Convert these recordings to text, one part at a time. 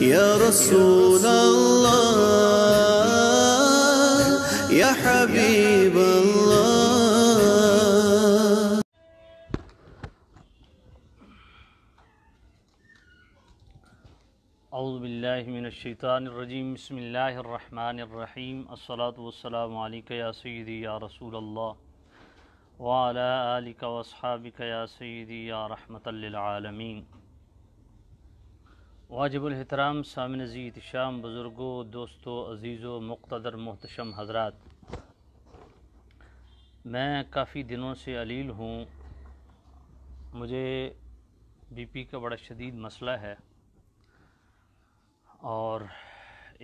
يا رسول الله يا حبيب الله أعوذ بالله من الشيطان الرجيم بسم الله الرحمن الرحيم الصلاة والسلام عليك يا سيدي يا رسول الله وعلى آلك وأصحابك يا سيدي يا رحمة للعالمين वाजबुलहतराम सामिन नजीद शाम बुज़ुर्गो दोस्तों अज़ीज़ो मुख्तर मोहतशम हजरात मैं काफ़ी दिनों से अलील हूँ मुझे बीपी का बड़ा शदीद मसला है और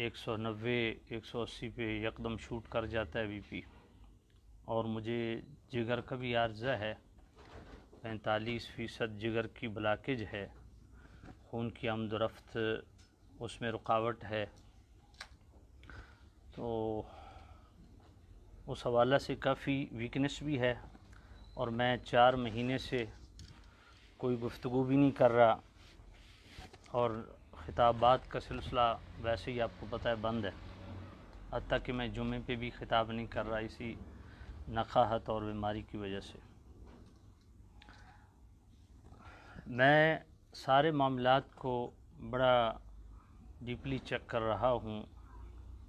190 180 पे यकदम शूट कर जाता है बीपी और मुझे जिगर का भी आर्जा है पैंतालीस फ़ीसद जिगर की ब्लाकेज है खून की आमद रफ्त उसमें रुकावट है तो उस हवाले से काफ़ी वीकनेस भी है और मैं चार महीने से कोई गुफ्तु भी नहीं कर रहा और ख़िताबात का सिलसिला वैसे ही आपको पता है बंद है हती कि मैं जुमे पे भी ख़िताब नहीं कर रहा इसी नखाहत और बीमारी की वजह से मैं सारे मामला को बड़ा डीपली चेक कर रहा हूँ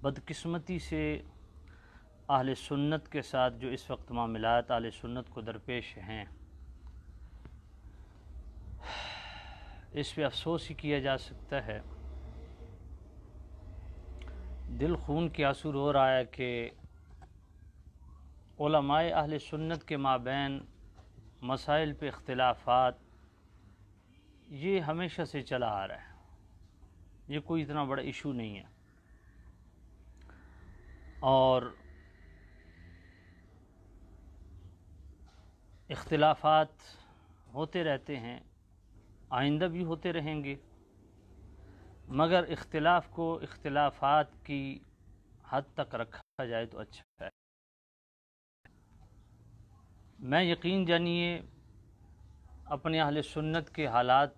बदकस्मती से अहल सुन्नत के साथ जो इस वक्त मामलात अहल सुन्नत को दरपेश हैं इस पे अफसोस ही किया जा सकता है दिल खून के आंसू रो रहा है कि ओलमाए अहल सुन्नत के माबे मसाइल पे अख्तिलाफ़ात ये हमेशा से चला आ रहा है ये कोई इतना बड़ा इशू नहीं है और इख्तलाफात होते रहते हैं आइंदा भी होते रहेंगे मगर इख्तलाफ को इख्तलाफात की हद तक रखा जाए तो अच्छा है मैं यकीन जानिए अपने अहल सुन्नत के हालात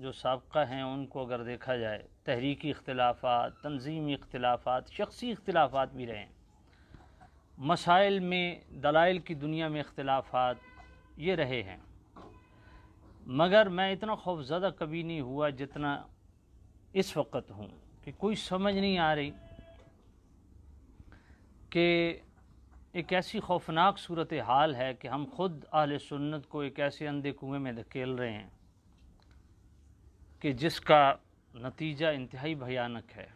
जो सबका हैं उनको अगर देखा जाए तहरीकी इख्लाफा तनजीमी इख्लाफा शख्सी इख्लाफा भी रहें मसाइल में दलाइल की दुनिया में इख्लाफा ये रहे हैं मगर मैं इतना खौफजदा कभी नहीं हुआ जितना इस वक्त हूँ कि कोई समझ नहीं आ रही कि एक ऐसी खौफनाक सूरत हाल है कि हम ख़ुद अहल सुन्नत को एक ऐसे अंधे कुएँ में धकेल रहे हैं कि जिसका नतीजा इंतहाई भयानक है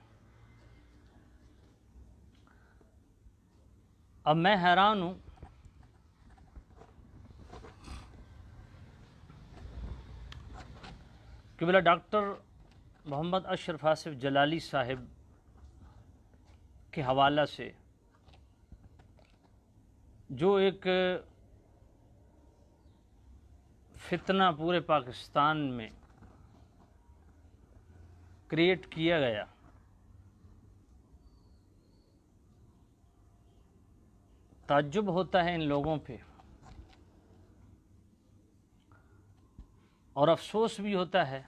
अब मैं हैरान हूँ कि बोला डॉक्टर मोहम्मद अशरफ आसिफ जलाली साहब के हवाला से जो एक फितना पूरे पाकिस्तान में क्रिएट किया गया ताज्जुब होता है इन लोगों पे और अफसोस भी होता है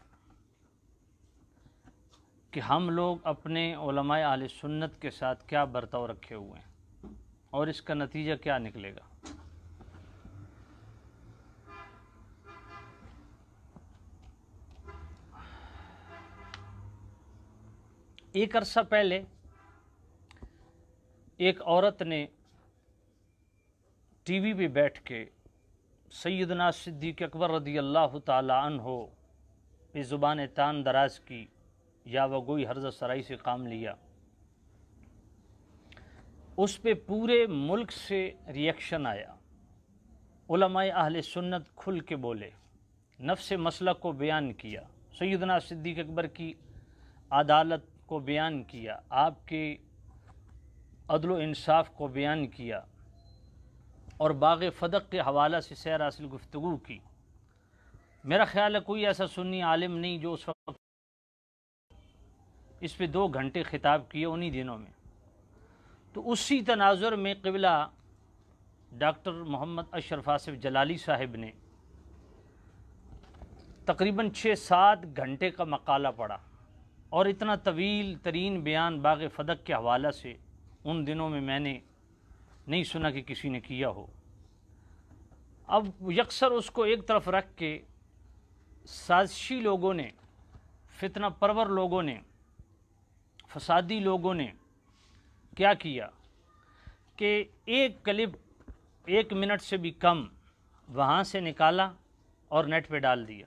कि हम लोग अपने आल सुन्नत के साथ क्या बर्ताव रखे हुए हैं और इसका नतीजा क्या निकलेगा एक अरसा पहले एक औरत ने टीवी पे बैठ के सैदना सिद्दीक अकबर रदी अल्लाह तन हो पे ज़ुबान तान दराज की या वह गोई हर्जा सराई से काम लिया उस पर पूरे मुल्क से रिएक्शन आया अहल सुन्नत खुल के बोले नफ्स मसलक को बयान किया सैदना सिद्दीक अकबर की अदालत को बयान किया आपके अदल इंसाफ को बयान किया और बाग फदक के हवाला से सैर हासिल गुफ्तु की मेरा ख्याल है कोई ऐसा सुन्नी आलिम नहीं जो उस वक्त इस पर दो घंटे खिताब किए उन्हीं दिनों में तो उसी तनाजुर में कबिला डॉक्टर मोहम्मद अशरफ आसिफ जलाली साहब ने तकरीबन छः सात घंटे का मकाला पढ़ा और इतना तवील तरीन बयान बाग फदक के हवाला से उन दिनों में मैंने नहीं सुना कि किसी ने किया हो अब यकसर उसको एक तरफ रख के साजिशी लोगों ने फितना परवर लोगों ने फसादी लोगों ने क्या किया कि एक क्लिप एक मिनट से भी कम वहाँ से निकाला और नेट पे डाल दिया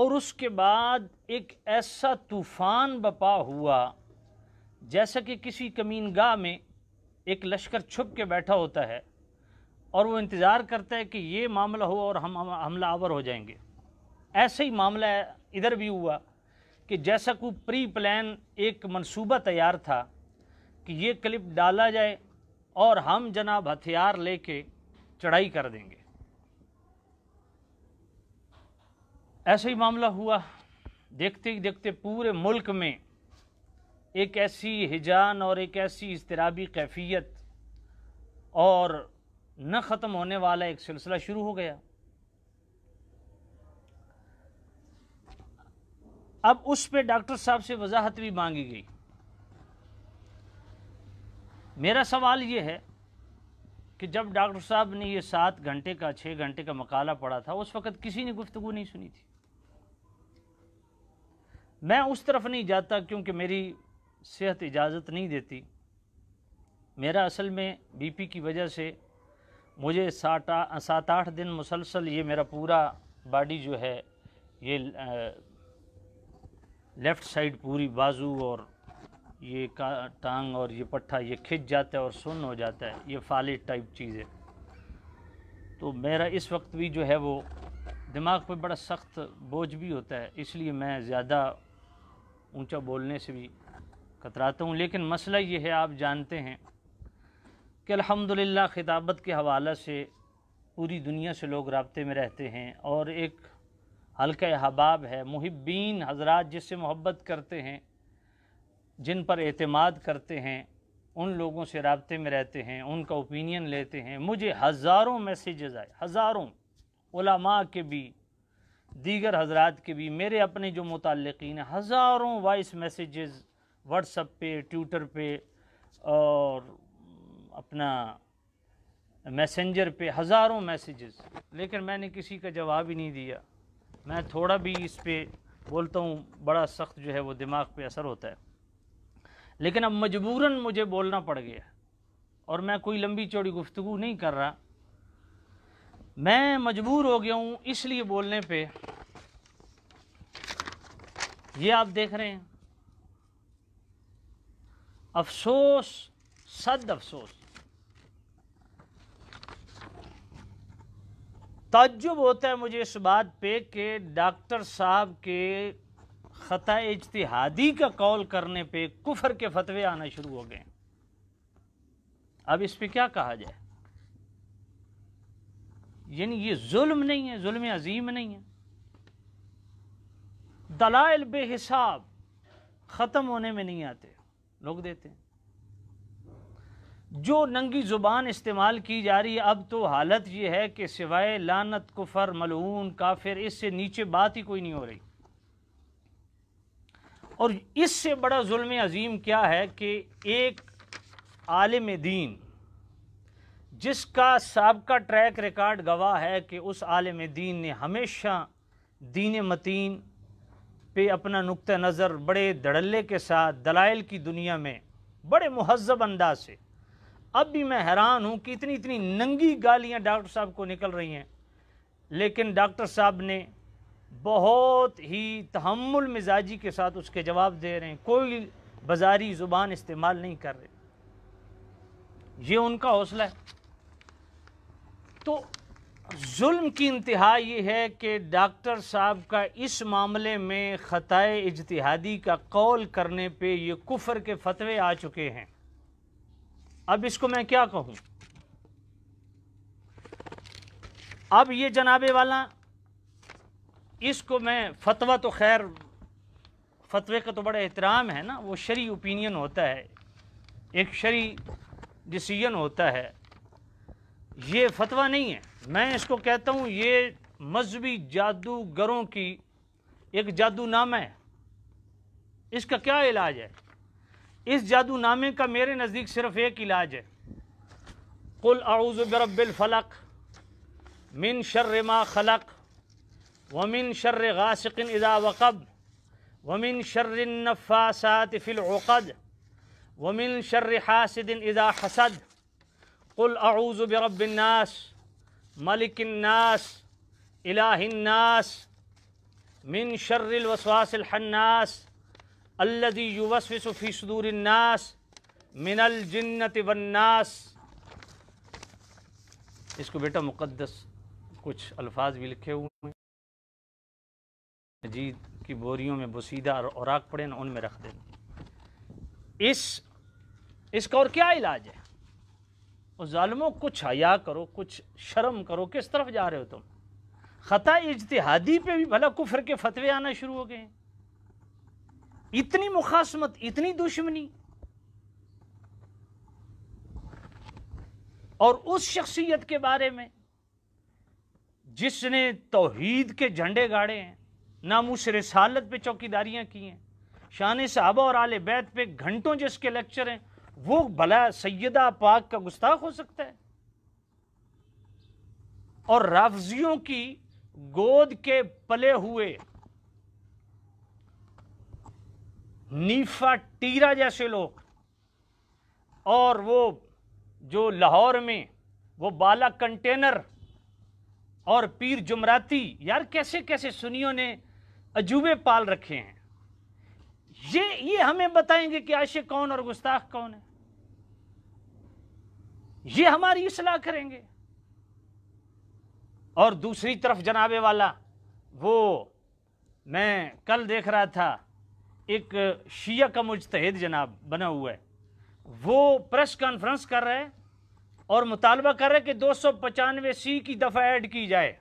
और उसके बाद एक ऐसा तूफ़ान बपा हुआ जैसा कि किसी कमीन गाह में एक लश्कर छुप के बैठा होता है और वो इंतज़ार करता है कि ये मामला हो और हम हमला आवर हो जाएंगे ऐसे ही मामला इधर भी हुआ कि जैसा को प्री प्लान एक मंसूबा तैयार था कि ये क्लिप डाला जाए और हम जनाब हथियार लेके चढ़ाई कर देंगे ऐसे ही मामला हुआ देखते ही देखते पूरे मुल्क में एक ऐसी हिजान और एक ऐसी इसतराबी कैफियत और न ख़त्म होने वाला एक सिलसिला शुरू हो गया अब उस पर डॉक्टर साहब से वजाहत भी मांगी गई मेरा सवाल ये है कि जब डॉक्टर साहब ने ये सात घंटे का छः घंटे का मकाला पढ़ा था उस वक़्त किसी ने गुफ्तु नहीं सुनी थी मैं उस तरफ नहीं जाता क्योंकि मेरी सेहत इजाज़त नहीं देती मेरा असल में बीपी की वजह से मुझे सात सात आठ दिन मुसलसल ये मेरा पूरा बॉडी जो है ये लेफ़्ट साइड पूरी बाजू और ये का टांग और ये पट्टा ये खिंच जाता है और सुन हो जाता है ये फ़ालिद टाइप चीज़ है तो मेरा इस वक्त भी जो है वो दिमाग पे बड़ा सख्त बोझ भी होता है इसलिए मैं ज़्यादा ऊंचा बोलने से भी कतराता हूँ लेकिन मसला ये है आप जानते हैं कि अल्हम्दुलिल्लाह खिताबत के हवाले से पूरी दुनिया से लोग रबते में रहते हैं और एक हल्का अहबाब है मुहिबीन हजरात जिससे मोहब्बत करते हैं जिन पर अतमाद करते हैं उन लोगों से रबते में रहते हैं उनका ओपिनियन लेते हैं मुझे हज़ारों मैसेजेस आए हज़ारों उलमा के भी दीगर हजरात के भी मेरे अपने जो मुतलकिन हैं हज़ारों वॉइस मैसेजेस व्हाट्सअप पे ट्विटर पे और अपना मैसेंजर पे हज़ारों मैसेजेस लेकिन मैंने किसी का जवाब ही नहीं दिया मैं थोड़ा भी इस पर बोलता हूँ बड़ा सख्त जो है वो दिमाग पे असर होता है लेकिन अब मजबूरन मुझे बोलना पड़ गया और मैं कोई लंबी चौड़ी गुफ्तु नहीं कर रहा मैं मजबूर हो गया हूँ इसलिए बोलने पे ये आप देख रहे हैं अफसोस सद अफसोस ताज्जुब होता है मुझे इस बात पे कि डॉक्टर साहब के ख़ता इजतहादी का कौल करने पे कुफर के फतवे आना शुरू हो गए अब इस पर क्या कहा जाए यानी ये जुल्म नहीं है जुल्म अजीम नहीं है दलाइल बेहिसाब ख़त्म होने में नहीं आते लोग देते हैं जो नंगी ज़ुबान इस्तेमाल की जा रही है अब तो हालत ये है कि सिवाय लानत कुफर मलून काफिर इससे नीचे बात ही कोई नहीं हो रही और इससे बड़ा जुल्म अजीम क्या है कि एक आलम दीन जिसका सबका ट्रैक रिकॉर्ड गवाह है कि उस आलम दीन ने हमेशा दीन मतीन पे अपना नुक़ नज़र बड़े धड़ल्ले के साथ दलाइल की दुनिया में बड़े महजब अंदाज से अब भी मैं हैरान हूँ कि इतनी इतनी नंगी गालियाँ डॉक्टर साहब को निकल रही हैं लेकिन डॉक्टर साहब ने बहुत ही तहमुल मिजाजी के साथ उसके जवाब दे रहे हैं कोई बाजारी ज़ुबान इस्तेमाल नहीं कर रहे ये उनका हौसला है तो जुल्म की इंतहा ये है कि डॉक्टर साहब का इस मामले में खतए इजतहादी का कौल करने पे ये कुफर के फतवे आ चुके हैं अब इसको मैं क्या कहूँ अब ये जनाबे वाला इसको मैं फतवा तो खैर फतवे का तो बड़ा एहतराम है ना वो शरी ओपिनियन होता है एक शरी डिसीजन होता है ये फतवा नहीं है मैं इसको कहता हूँ ये मजहबी जादूगरों की एक जादूनामा है इसका क्या इलाज है इस जादूनामे का मेरे नज़दीक सिर्फ एक इलाज है कुल आउज़ बरबिल फलक मिन शर्र मा खलक़ वमिन शर्र गासिकिन इज़ा वक़ब वमिन शर्र नफ़ासात फ़िल़क़द वमिन शर्र हासदिन इज़ा हसद कुल आऊज़ बरबन्नास मलिकन्नास इलाहिन्नास मिन शर्रिल वसवासिल हन्नास अल्लज़ी युवसविसु फ़ी सुदूरिन्नास मिनल जिन्नत वन्नास इसको बेटा मुक़द्दस कुछ अल्फाज भी लिखे हुए हैं मजीद की बोरियों में बसीदा और औराक पड़े ना उनमें रख देना इस इसका और क्या इलाज है उस जालमों कुछ हया करो कुछ शर्म करो किस तरफ जा रहे हो तुम ख़ता इजतहादी पे भी भला कुफर के फतवे आना शुरू हो गए इतनी मुखासमत इतनी दुश्मनी और उस शख्सियत के बारे में जिसने तोहीद के झंडे गाड़े हैं नाम उस रसालत पे चौकीदारियाँ की हैं शान साहबा और आल बैत पे घंटों जिसके लेक्चर हैं वो भला सैदा पाक का गुस्ताख हो सकता है और राफजियों की गोद के पले हुए नीफा टीरा जैसे लोग और वो जो लाहौर में वो बाला कंटेनर और पीर जुमराती यार कैसे कैसे सुनियों ने अजूबे पाल रखे हैं ये ये हमें बताएंगे कि आशिक कौन और गुस्ताख कौन है ये हमारी सलाह करेंगे और दूसरी तरफ जनाबे वाला वो मैं कल देख रहा था एक शिया का मुजतहद जनाब बना हुआ है वो प्रेस कॉन्फ्रेंस कर रहे हैं और मुतालबा कर रहे हैं कि दो सौ पचानवे सी की दफ़ा ऐड की जाए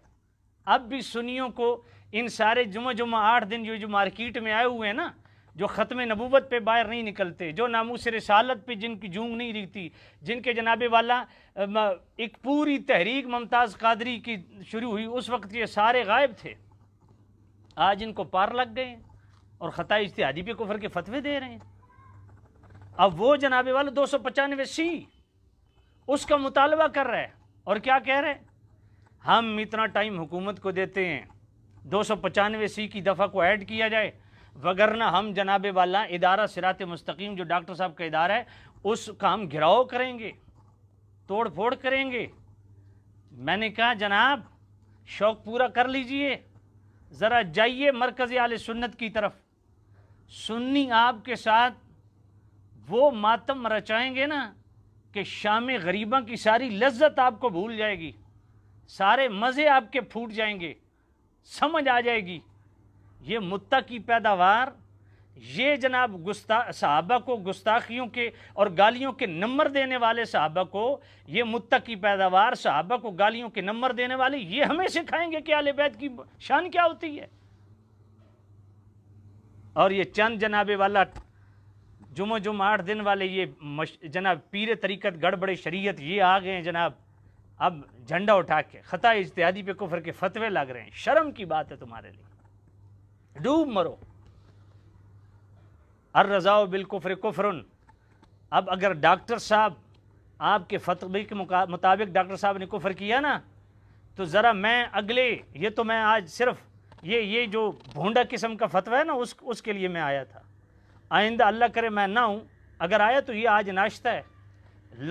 अब भी सुनियों को इन सारे जुमे जुमे आठ दिन जो जो मार्केट में आए हुए हैं ना जो ख़त्म नबूबत पे बाहर नहीं निकलते जो नामूस रसालत पे जिनकी जूंग नहीं दिखती जिनके जनाबे वाला एक पूरी तहरीक मुमताज़ कादरी की शुरू हुई उस वक्त ये सारे गायब थे आज इनको पार लग गए और ख़त इश्तहादी पे कुफर के फतवे दे रहे हैं अब वो जनाबे वाला दो सौ पचानवे सी उसका मुतालबा कर रहा है और क्या कह रहे हैं हम इतना टाइम हुकूमत को देते हैं दो सौ पचानवे सी की दफ़ा को ऐड किया जाए वगरना हम जनाब वाला इदारा सिरात मुस्तकीम जो डॉक्टर साहब का इदारा है उसका हम घिराव करेंगे तोड़ फोड़ करेंगे मैंने कहा जनाब शौक़ पूरा कर लीजिए ज़रा जाइए मरकज़ आल सुन्नत की तरफ सुन्नी आपके साथ वो मातम रचाएंगे ना कि शाम गरीबा की सारी लज्जत आपको भूल जाएगी सारे मज़े आपके फूट जाएंगे समझ आ जाएगी ये मुत्ता की पैदावार ये जनाब गुस्ता सहाबा को गुस्ताखियों के और गालियों के नंबर देने वाले सहाबा को ये मुत्ता की पैदावार सहाबा को गालियों के नंबर देने वाले ये हमें सिखाएंगे कि आले बैत की शान क्या होती है और ये चंद जनाबे वाला जुमो जुम आठ दिन वाले ये जनाब पीर तरीकत गड़बड़े शरीयत ये आ गए जनाब अब झंडा उठा के ख़ता इश्तिहादी पे कुफर के फतवे लग रहे हैं शर्म की बात है तुम्हारे लिए डूब मरो अर रज़ाओ बिलकुफर कुफरन अब अगर डॉक्टर साहब आपके फतवे के मुताबिक डॉक्टर साहब ने कुफर किया ना तो ज़रा मैं अगले ये तो मैं आज सिर्फ ये ये जो भोंडा किस्म का फतवा है ना उस उसके लिए मैं आया था आइंदा अल्लाह करे मैं ना हूँ अगर आया तो ये आज नाश्ता है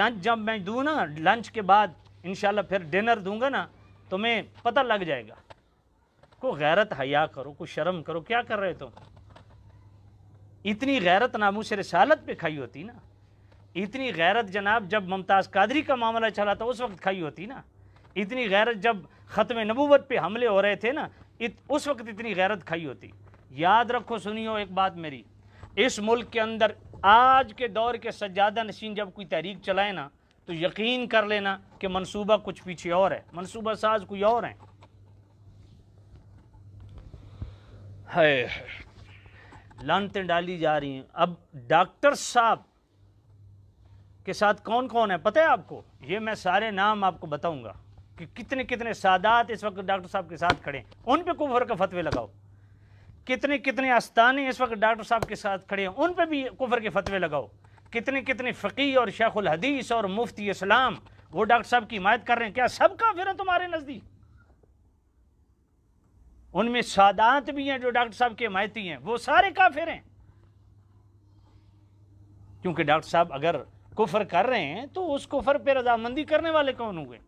लंच जब मैं दूँ ना लंच के बाद इन फिर डिनर दूंगा ना तुम्हें तो पता लग जाएगा को गैरत हया करो को शर्म करो क्या कर रहे तुम इतनी गैरत से रसालत पे खाई होती ना इतनी गैरत जनाब जब मुमताज कादरी का मामला चला था तो उस वक्त खाई होती ना इतनी गैरत जब ख़त्म नबूवत पे हमले हो रहे थे ना इत, उस वक्त इतनी गैरत खाई होती याद रखो सुनियो एक बात मेरी इस मुल्क के अंदर आज के दौर के सज्जादा नशीन जब कोई तहरीक चलाए ना तो यकीन कर लेना कि मनसूबा कुछ पीछे और है मनसूबा साज कोई और है, लानतें डाली जा रही हैं अब डॉक्टर साहब के साथ कौन कौन है पता है आपको ये मैं सारे नाम आपको बताऊंगा कि कितने कितने सादात इस वक्त डॉक्टर साहब के साथ खड़े हैं उन पे कुफर के फतवे लगाओ कितने कितने आस्थाने इस वक्त डॉक्टर साहब के साथ खड़े हैं उन पे भी कुफर के फतवे लगाओ कितने कितने फकीर और शेख हदीस और मुफ्ती इस्लाम वो डॉक्टर साहब की हिमायत कर रहे हैं क्या सब काफिर हैं तुम्हारे नज़दीक उनमें सादात भी हैं जो डॉक्टर साहब की हिमायती हैं वो सारे काफिर हैं क्योंकि डॉक्टर साहब अगर कुफर कर रहे हैं तो उस कुफर पर रजामंदी करने वाले कौन हुए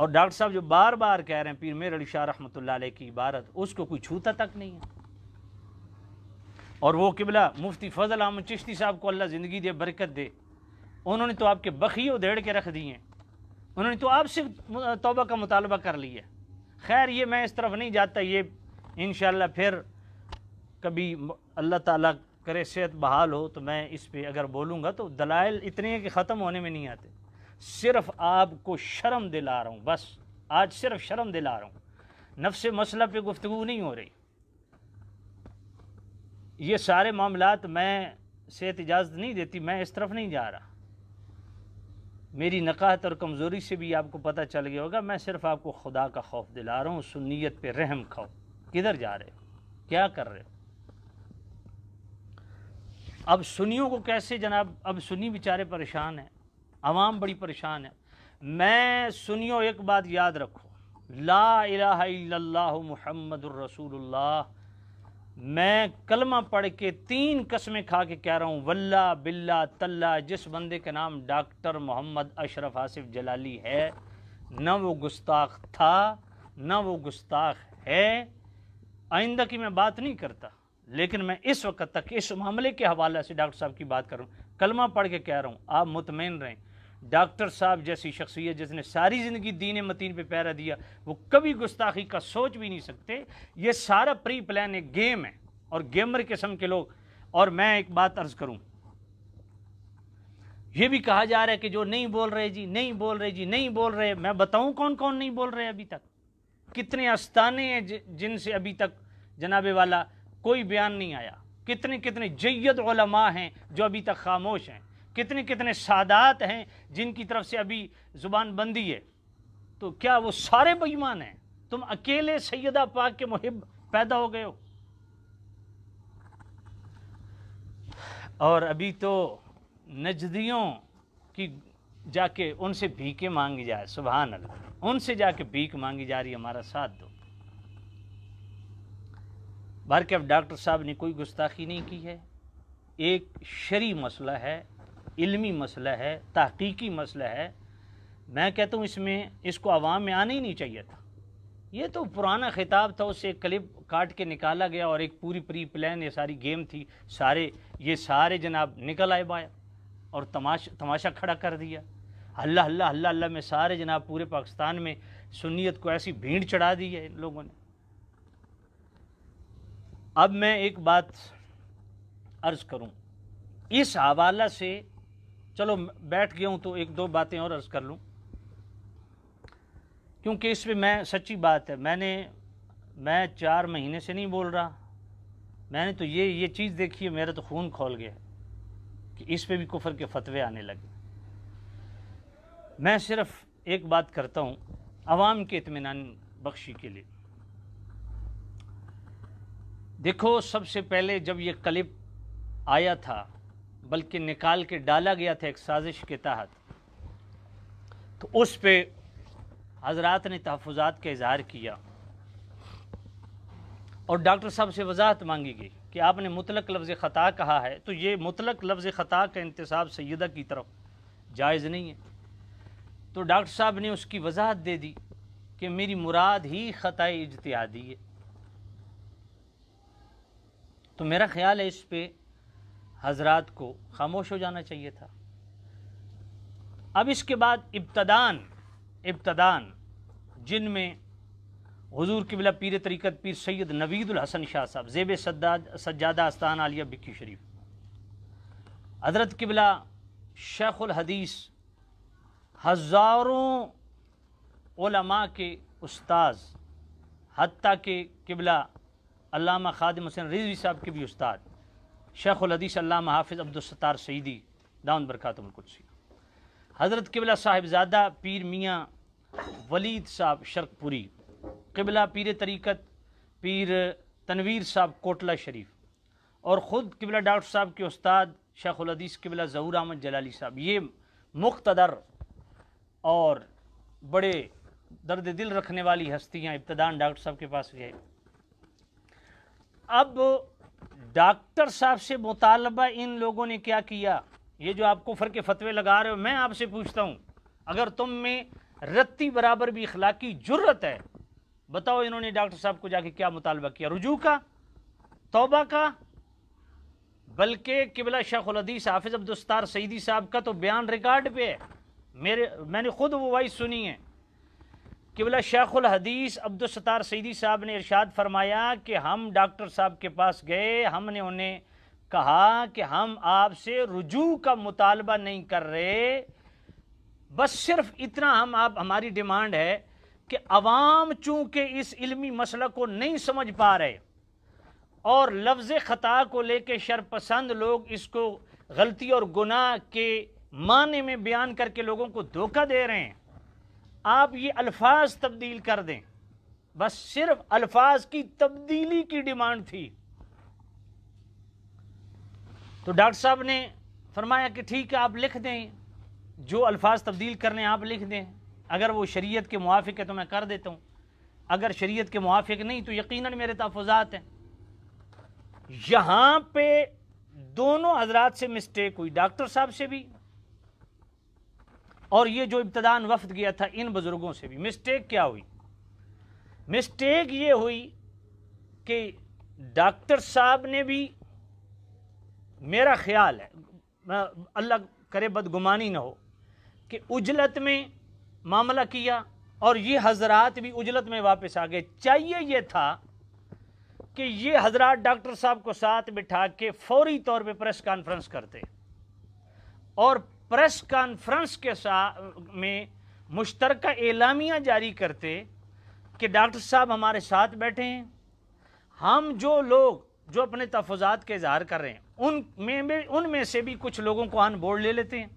और डॉक्टर साहब जो बार बार कह रहे हैं पीर मेर अली शाह रहमत की इबारत उसको कोई छूता तक नहीं है और वो किबला मुफ्ती फजल आम चिश्ती साहब को अल्लाह ज़िंदगी दे बरकत दे उन्होंने तो आपके बखी उधेड़ के रख दिए उन्होंने तो आपसे तोबा का मुतालबा कर लिया खैर ये मैं इस तरफ नहीं जाता ये इन फिर कभी अल्लाह ताला करे सेहत बहाल हो तो मैं इस पर अगर बोलूँगा तो दलाइल इतने हैं कि ख़त्म होने में नहीं आते सिर्फ आपको शर्म दिला रहा हूँ बस आज सिर्फ शर्म दिला रहा हूँ नफ्स मसला पर गुफ्तु नहीं हो रही ये सारे मामला मैं से इजाज़त नहीं देती मैं इस तरफ नहीं जा रहा मेरी नकाहत और कमज़ोरी से भी आपको पता चल गया होगा मैं सिर्फ़ आपको खुदा का खौफ दिला रहा हूँ सुनीत पे रहम खाओ किधर जा रहे हो क्या कर रहे हो अब सुनियों को कैसे जनाब अब सुनी बेचारे परेशान हैं आवाम बड़ी परेशान है मैं सुनियो एक बात याद रखो ला इलाहा इल्लल्लाहु मैं कलमा पढ़ के तीन कस्में खा के कह रहा हूँ वल्ला बिल्ला तल्ला जिस बंदे का नाम डॉक्टर मोहम्मद अशरफ आसिफ जलाली है ना वो गुस्ताख था ना वो गुस्ताख है आइंदा की मैं बात नहीं करता लेकिन मैं इस वक्त तक इस मामले के हवाले से डॉक्टर साहब की बात करूँ कलमा पढ़ के कह रहा हूँ आप मुतमिन रहें डॉक्टर साहब जैसी शख्सियत जिसने सारी ज़िंदगी दीन मतीन पे पैरा दिया वो कभी गुस्ताखी का सोच भी नहीं सकते ये सारा प्री प्लान एक गेम है और गेमर किस्म के लोग और मैं एक बात अर्ज़ करूँ ये भी कहा जा रहा है कि जो नहीं बोल रहे जी नहीं बोल रहे जी नहीं बोल रहे मैं बताऊँ कौन कौन नहीं बोल रहे अभी तक कितने अस्ताने हैं जिनसे अभी तक जनाबे वाला कोई बयान नहीं आया कितने कितने जैद हैं जो अभी तक खामोश हैं कितने कितने सादात हैं जिनकी तरफ से अभी ज़ुबान बंदी है तो क्या वो सारे बेईमान हैं तुम अकेले सैदा पाक के मुहिब पैदा हो गए हो और अभी तो नजदियों की जाके उनसे भीखे मांगी जाए सुबहान अल्लाह उनसे जाके भीख मांगी जा रही हमारा साथ दो बार के अब डॉक्टर साहब ने कोई गुस्ताखी नहीं की है एक शरी मसला है इल्मी मसला है तहकीकी मसला है मैं कहता हूँ इसमें इसको आवाम में आना ही नहीं चाहिए था ये तो पुराना खिताब था उससे क्लिप काट के निकाला गया और एक पूरी प्री प्लान ये सारी गेम थी सारे ये सारे जनाब निकल आए बाया और तमाश तमाशा खड़ा कर दिया हल्ला हल्ला हल्ला हल्ला में सारे जनाब पूरे पाकिस्तान में सुनीत को ऐसी भीड़ चढ़ा दी है इन लोगों ने अब मैं एक बात अर्ज़ करूं इस हवाला से चलो बैठ गया हूँ तो एक दो बातें और अर्ज़ कर लूँ क्योंकि इसमें मैं सच्ची बात है मैंने मैं चार महीने से नहीं बोल रहा मैंने तो ये ये चीज़ देखी है मेरा तो खून खोल गया कि इस पर भी कुफर के फतवे आने लगे मैं सिर्फ एक बात करता हूँ आवाम के इतमान बख्शी के लिए देखो सबसे पहले जब ये क्लिप आया था बल्कि निकाल के डाला गया था एक साजिश के तहत तो उस पर हजरात ने तहफ़ात का इजहार किया और डॉक्टर साहब से वजाहत मांगी गई कि आपने मुतलक लफ्ज़ ख़ता कहा है तो ये मुतलक लफ्ज़ ख़ता का इंतसाब सैदा की तरफ जायज़ नहीं है तो डॉक्टर साहब ने उसकी वजाहत दे दी कि मेरी मुराद ही ख़ता इजतहादी है तो मेरा ख्याल है इस पर हजरात को खामोश हो जाना चाहिए था अब इसके बाद इब्तदान इब्तदान जिन में हजूर किबला पीर तरीक़त पीर सैद नवीदुल हसन शाह साहब जेब सद्दाद सज्जादा अस्तान आलिया बिक्की शरीफ हजरत किबला शेखुल हदीस हज़ारों ओलमा के उस्ताद हती के किबला अलामा खादिम हुसैन रिजवी साहब के भी उस्ताद शेखुलदीस अल्लाह हाफिज़ अब्दुलस्तार सईदी दाउन बरक़ातुलकुलसी हज़रत किबला साहिबजादा पीर मियाँ वलीद साहब शर्कपुरी किबला पीर तरीक़त पीर तनवीर साहब कोटला शरीफ और ख़ुद किबला डॉक्टर साहब के उस्ताद शेख शेखुलदीस किबला ज़हूर अहमद जलाली साहब ये मुख्तर और बड़े दर्द दिल रखने वाली हस्तियाँ इब्तदान डॉक्टर साहब के पास गए अब डॉक्टर साहब से मुतालबा इन लोगों ने क्या किया ये जो आप कुफर के फतवे लगा रहे हो मैं आपसे पूछता हूँ अगर तुम में रत्ती बराबर भी इखलाकी जुर्रत है बताओ इन्होंने डॉक्टर साहब को जाके क्या मुतालबा किया रुजू का तोबा का बल्कि किबला शेखुलदीस हाफिज़ अब्दुस्तार सईदी साहब का तो बयान रिकॉर्ड पे है मेरे मैंने खुद वो वाइस सुनी है किबला शेख हदीस अब्दुलस्तार सईदी साहब ने इरशाद फरमाया कि हम डॉक्टर साहब के पास गए हमने उन्हें कहा कि हम आपसे रुजू का मुतालबा नहीं कर रहे बस सिर्फ इतना हम आप हमारी डिमांड है कि अवाम चूँकि इस इल्मी मसला को नहीं समझ पा रहे और लफ्ज़ ख़ता को लेके शरपसंद लोग इसको गलती और गुनाह के माने में बयान करके लोगों को धोखा दे रहे हैं आप ये अल्फाज तब्दील कर दें बस सिर्फ अल्फाज की तब्दीली की डिमांड थी तो डॉक्टर साहब ने फरमाया कि ठीक है आप लिख दें जो अल्फाज तब्दील करने आप लिख दें अगर वो शरीयत के मुआफ़ है तो मैं कर देता हूँ अगर शरीयत के मुआफ़ नहीं तो यकीनन मेरे तहफ़ात हैं यहाँ पे दोनों हजरात से मिस्टेक हुई डॉक्टर साहब से भी और ये जो इब्तदान वफद गया था इन बुज़ुर्गों से भी मिस्टेक क्या हुई मिस्टेक ये हुई कि डॉक्टर साहब ने भी मेरा ख्याल है अल्लाह करे बदगुमानी ना हो कि उजलत में मामला किया और ये हजरात भी उजलत में वापस आ गए चाहिए ये था कि ये हजरात डॉक्टर साहब को साथ बिठा के फौरी तौर पे प्रेस कॉन्फ्रेंस करते और प्रेस कॉन्फ्रेंस के साथ में मुश्तरक एलामिया जारी करते कि डॉक्टर साहब हमारे साथ बैठे हैं हम जो लोग जो अपने तफजात के इजहार कर रहे हैं उन में भी उनमें से भी कुछ लोगों को हम बोर्ड ले लेते हैं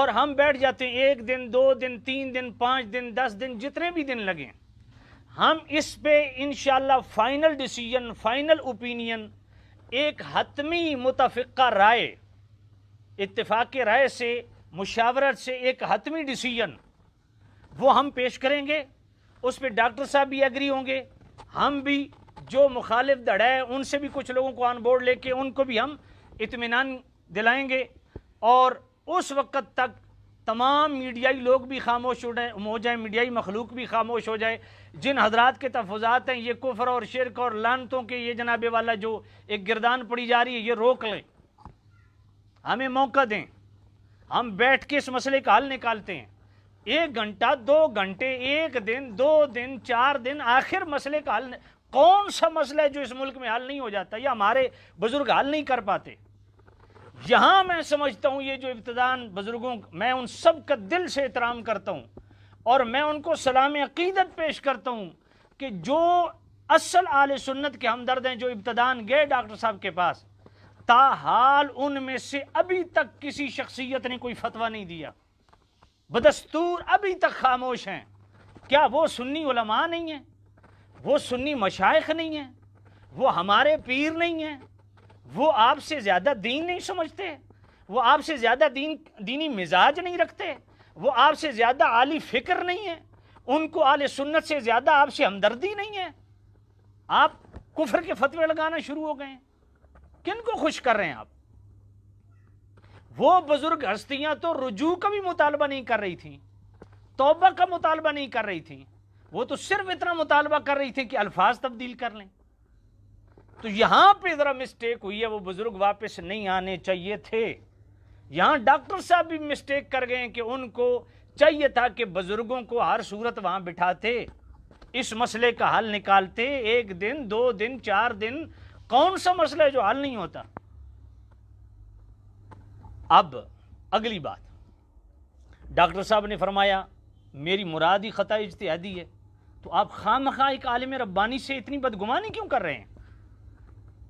और हम बैठ जाते हैं एक दिन दो दिन तीन दिन पाँच दिन दस दिन जितने भी दिन लगें हम इस पे इन फाइनल डिसीजन फाइनल ओपिनियन एक हतमी मुतफ़ा राय इतफाक़ राय से मुशावरत से एक हतमी डिसीजन वो हम पेश करेंगे उस पर डॉक्टर साहब भी एग्री होंगे हम भी जो मुखालिफ धड़ है उनसे भी कुछ लोगों को ऑन बोर्ड लेके उनको भी हम इतमान दिलाएंगे और उस वक्त तक तमाम मीडियाई लोग भी खामोश हो जाए मीडियाई मखलूक भी खामोश हो जाए जिन हजरात के तफजात हैं ये कुफर और शिरक और लानतों के ये जनाबे वाला जो एक गिरदान पड़ी जा रही है ये रोक लें हमें मौका दें हम बैठ के इस मसले का हल निकालते हैं एक घंटा दो घंटे एक दिन दो दिन चार दिन आखिर मसले का हल कौन सा मसला है जो इस मुल्क में हल नहीं हो जाता या हमारे बुजुर्ग हल नहीं कर पाते यहाँ मैं समझता हूँ ये जो इब्तदान बुजुर्गों मैं उन सब का दिल से एहतराम करता हूँ और मैं उनको सलाम अकीदत पेश करता हूँ कि जो असल आल सुन्नत के हमदर्द हैं जो इब्तदान गए डॉक्टर साहब के पास ताहाल उनमें से अभी तक किसी शख्सियत ने कोई फतवा नहीं दिया बदस्तूर अभी तक खामोश हैं क्या वो सुन्नी उलमा नहीं है वो सुन्नी मशाइ नहीं है वो हमारे पीर नहीं हैं वो आपसे ज़्यादा दीन नहीं समझते वो आपसे ज़्यादा दीन दीनी मिजाज नहीं रखते वो आपसे ज़्यादा आली फिक्र नहीं है उनको आल सुन्नत से ज़्यादा आपसे हमदर्दी नहीं है आप कुफर के फतवे लगाना शुरू हो गए हैं किन को खुश कर रहे हैं आप वो बुजुर्ग हस्तियां तो रुजू का भी मुतालबा नहीं कर रही थी तोबा का मुतालबा नहीं कर रही थी वो तो सिर्फ इतना मुतालबा कर रही थी कि अल्फाज तब्दील कर लें तो यहां पे जरा मिस्टेक हुई है वो बुजुर्ग वापस नहीं आने चाहिए थे यहां डॉक्टर साहब भी मिस्टेक कर गए कि उनको चाहिए था कि बुजुर्गों को हर सूरत वहां बिठाते इस मसले का हल निकालते एक दिन दो दिन चार दिन कौन सा मसला है जो हल नहीं होता अब अगली बात डॉक्टर साहब ने फरमाया मेरी मुराद ही ख़ता इजतहादी है तो आप खाम खा एक आलम रब्बानी से इतनी बदगुमानी क्यों कर रहे हैं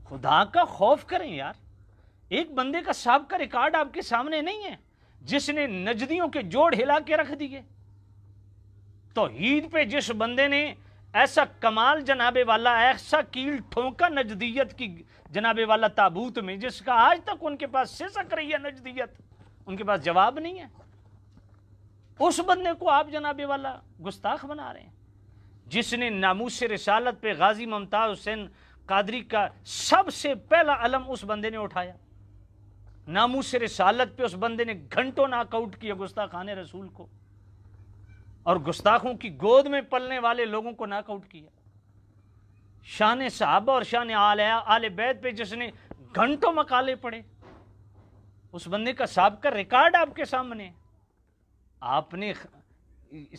खुदा का खौफ करें यार एक बंदे का साहब का रिकॉर्ड आपके सामने नहीं है जिसने नजदियों के जोड़ हिला के रख दिए तो ईद पे जिस बंदे ने ऐसा कमाल जनाबे वाला ऐसा कील ठोंका नजदीयत की जनाबे वाला ताबूत में जिसका आज तक उनके पास सिसक रही है नजदीयत उनके पास जवाब नहीं है उस बंदे को आप जनाबे वाला गुस्ताख बना रहे हैं जिसने नामूस रसालत पे गाजी मुमताज़ हुसैन कादरी का सबसे पहला अलम उस बंदे ने उठाया नामूस रसालत पे उस बंदे ने घंटों नाकआउट किया गुस्ताखान रसूल को और गुस्ताखों की गोद में पलने वाले लोगों को नाकआउट किया शान साहबा और शान आलिया आल बैद पे जिसने घंटों मकाले पड़े उस बंदे का सबका रिकॉर्ड आपके सामने आपने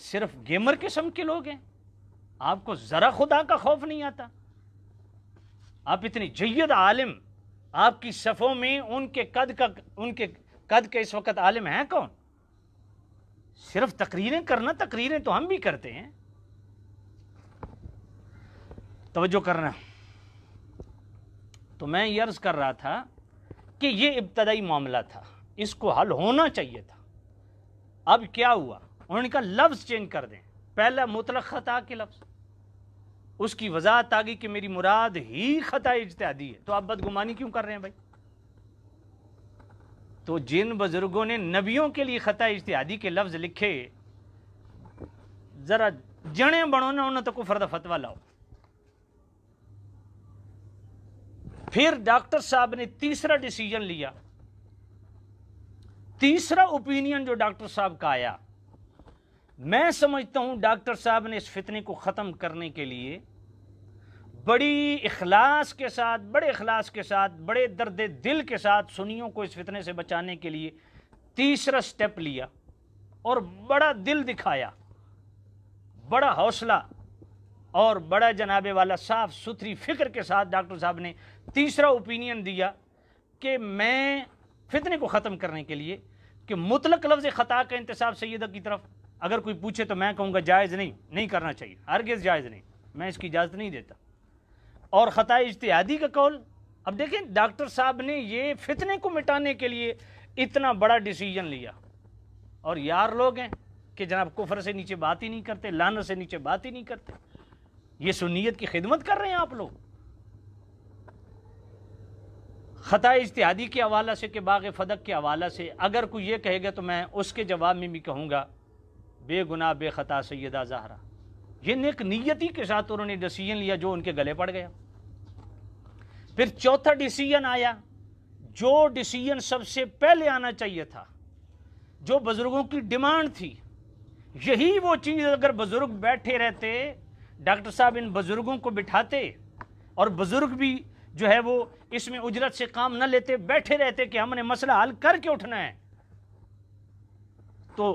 सिर्फ गेमर किस्म के लोग हैं आपको ज़रा खुदा का खौफ नहीं आता आप इतनी जैद आलिम आपकी सफ़ों में उनके कद का उनके कद के इस वक्त आलिम हैं कौन सिर्फ तकरीरें करना तकरीरें तो हम भी करते हैं तवज्जो करना तो मैं ये अर्ज़ कर रहा था कि ये इब्तदाई मामला था इसको हल होना चाहिए था अब क्या हुआ उन्होंने कहा लफ्ज़ चेंज कर दें पहला मुतलक ख़ता के लफ्ज़ उसकी वजाहत आ गई कि मेरी मुराद ही ख़ता इजतदी है तो आप बदगुमानी क्यों कर रहे हैं भाई तो जिन बुज़ुर्गों ने नबियों के लिए ख़ता इश्तिहादी के लफ्ज़ लिखे ज़रा जड़े बनो ना उन्हें तो कुफर फतवा लाओ फिर डॉक्टर साहब ने तीसरा डिसीजन लिया तीसरा ओपिनियन जो डॉक्टर साहब का आया मैं समझता हूं डॉक्टर साहब ने इस फितने को ख़त्म करने के लिए बड़ी अखलास के साथ बड़े अखलास के साथ बड़े दर्द दिल के साथ सुनियों को इस फितने से बचाने के लिए तीसरा स्टेप लिया और बड़ा दिल दिखाया बड़ा हौसला और बड़ा जनाबे वाला साफ सुथरी फिक्र के साथ डॉक्टर साहब ने तीसरा ओपिनियन दिया कि मैं फितने को ख़त्म करने के लिए कि मुतलक लफ्ज़ ख़ता का इंतसाब सैदा की तरफ अगर कोई पूछे तो मैं कहूँगा जायज़ नहीं नहीं करना चाहिए हरगिज़ जायज़ नहीं मैं इसकी इजाज़त नहीं देता और ख़ता इजतहादी का कौल अब देखें डॉक्टर साहब ने ये फितने को मिटाने के लिए इतना बड़ा डिसीजन लिया और यार लोग हैं कि जनाब कुफर से नीचे बात ही नहीं करते लान से नीचे बात ही नहीं करते ये सुनीत की खिदमत कर रहे हैं आप लोग ख़ता इजतहादी के हवाला से कि बाग फदक के हवाला से अगर कोई ये कहेगा तो मैं उसके जवाब में भी कहूँगा बेगुनाह बेखता सैदा जहरा ये नेक नीयती के साथ उन्होंने डिसीजन लिया जो उनके गले पड़ गया फिर चौथा डिसीजन आया जो डिसीजन सबसे पहले आना चाहिए था जो बुज़ुर्गों की डिमांड थी यही वो चीज़ अगर बुज़ुर्ग बैठे रहते डॉक्टर साहब इन बुज़ुर्गों को बिठाते और बुज़ुर्ग भी जो है वो इसमें उजरत से काम न लेते बैठे रहते कि हमने मसला हल करके उठना है तो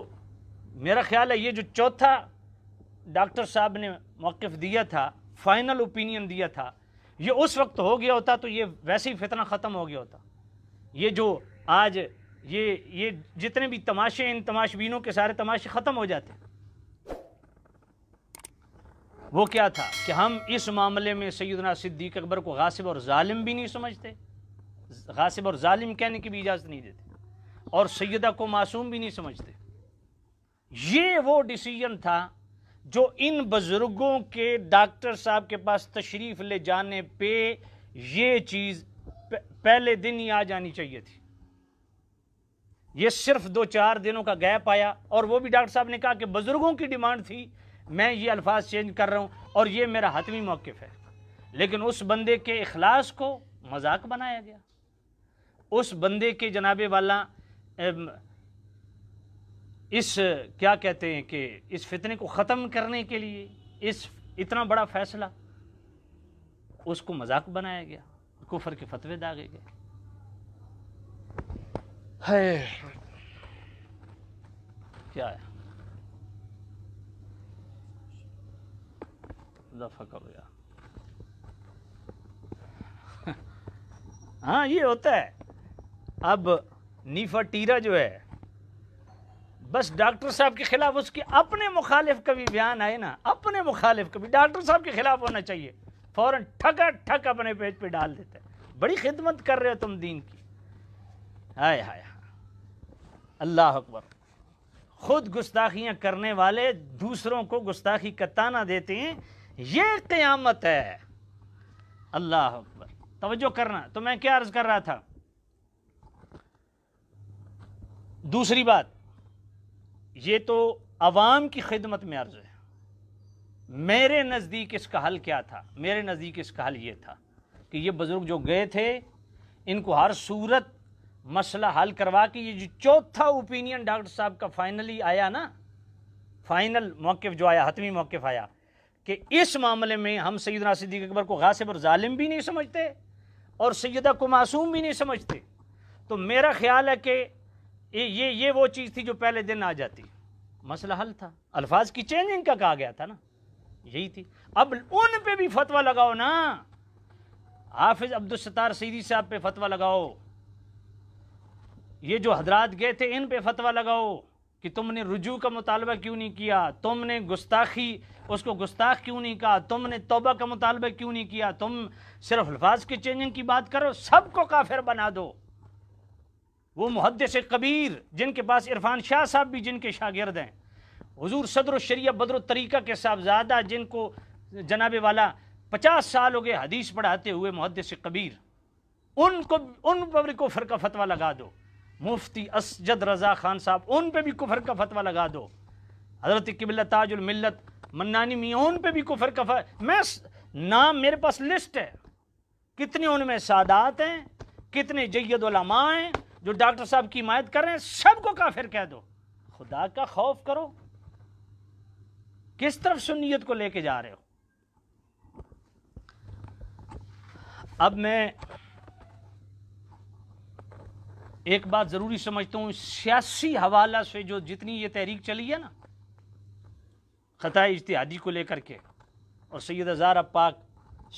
मेरा ख्याल है ये जो चौथा डॉक्टर साहब ने मौक़ दिया था फाइनल ओपिनियन दिया था ये उस वक्त हो गया होता तो ये वैसे ही फितना ख़त्म हो गया होता ये जो आज ये ये जितने भी तमाशे इन तमाशबीनों के सारे तमाशे ख़त्म हो जाते वो क्या था कि हम इस मामले में सैदना सिद्दीक अकबर को गासिब और ालिम भी नहीं समझते गासिब और ालिम कहने की भी इजाज़त नहीं देते और सैदा को मासूम भी नहीं समझते ये वो डिसीजन था जो इन बुज़ुर्गों के डॉक्टर साहब के पास तशरीफ़ ले जाने पे ये चीज़ पहले दिन ही आ जानी चाहिए थी ये सिर्फ दो चार दिनों का गैप आया और वो भी डॉक्टर साहब ने कहा कि बुज़ुर्गों की डिमांड थी मैं ये अल्फाज चेंज कर रहा हूँ और ये मेरा हतमी मौक़ है लेकिन उस बंदे के अखलास को मजाक बनाया गया उस बंदे के जनाबे वाला इस क्या कहते हैं कि इस फितने को ख़त्म करने के लिए इस इतना बड़ा फैसला उसको मजाक बनाया गया कुफर के फतवे दागे गए है क्या है दफा करो हाँ ये होता है अब नीफा टीरा जो है बस डॉक्टर साहब के खिलाफ उसके अपने मुखालिफ कभी बयान आए ना अपने मुखालिफ कभी डॉक्टर साहब के खिलाफ होना चाहिए फ़ौर ठका ठक अपने पेज पे डाल देते हैं बड़ी खिदमत कर रहे हो तुम दीन की हाय हाय अल्लाह अकबर खुद गुस्ताखियाँ करने वाले दूसरों को गुस्ताखी का ताना देते हैं ये क़यामत है अल्लाह अकबर तवज्जो करना तो मैं क्या अर्ज़ कर रहा था दूसरी बात ये तो अवाम की खिदमत में अर्ज है मेरे नज़दीक इसका हल क्या था मेरे नज़दीक इसका हल ये था कि ये बुज़ुर्ग जो गए थे इनको हर सूरत मसला हल करवा के ये जो चौथा ओपिनियन डॉक्टर साहब का फाइनली आया ना फाइनल मौक़ जो आया हतमी मौक़ आया कि इस मामले में हम सैद सिद्दीक अकबर को गासिब और ालिम भी नहीं समझते और सैदा को मासूम भी नहीं समझते तो मेरा ख्याल है कि ये ये ये वो चीज़ थी जो पहले दिन आ जाती मसला हल था अल्फाज की चेंजिंग का कहा गया था ना यही थी अब उन पे भी फतवा लगाओ ना हाफिज अब्दुलस्तार सीरी साहब पे फतवा लगाओ ये जो हजरात गए थे इन पे फतवा लगाओ कि तुमने रुजू का मुतालबा क्यों नहीं किया तुमने गुस्ताखी उसको गुस्ताख क्यों नहीं कहा तुमने तोबा का मुतालबा क्यों नहीं किया तुम सिर्फ अल्फाज की चेंजिंग की बात करो सबको काफिर बना दो वो मुहदस कबीर जिनके पास इरफान शाह साहब भी जिनके शागिर्द हैं हजूर सदर शरिया बदर तरीक़ा के साहबजादा जिनको जनाब वाला पचास साल हो गए हदीस पढ़ाते हुए मुहदस कबीर उनको उन पर भी कुफर का फतवा लगा दो मुफ्ती असजद रज़ा खान साहब उन पर भी कुफर का फतवा लगा दो हज़रत किबल ताजुलमिलत मन्नानी मियाँ उन पर भी कुफर का फ... मैं नाम मेरे पास लिस्ट है कितने उनमें सादात हैं कितने जैदलामा हैं जो डॉक्टर साहब की हिमायत कर रहे हैं सबको काफिर कह दो खुदा का खौफ करो किस तरफ सुनीत को लेके जा रहे हो अब मैं एक बात ज़रूरी समझता हूं सियासी हवाला से जो जितनी ये तहरीक चली है ना ख़तः इजतहादी को लेकर के और सैद अज़ारा पाक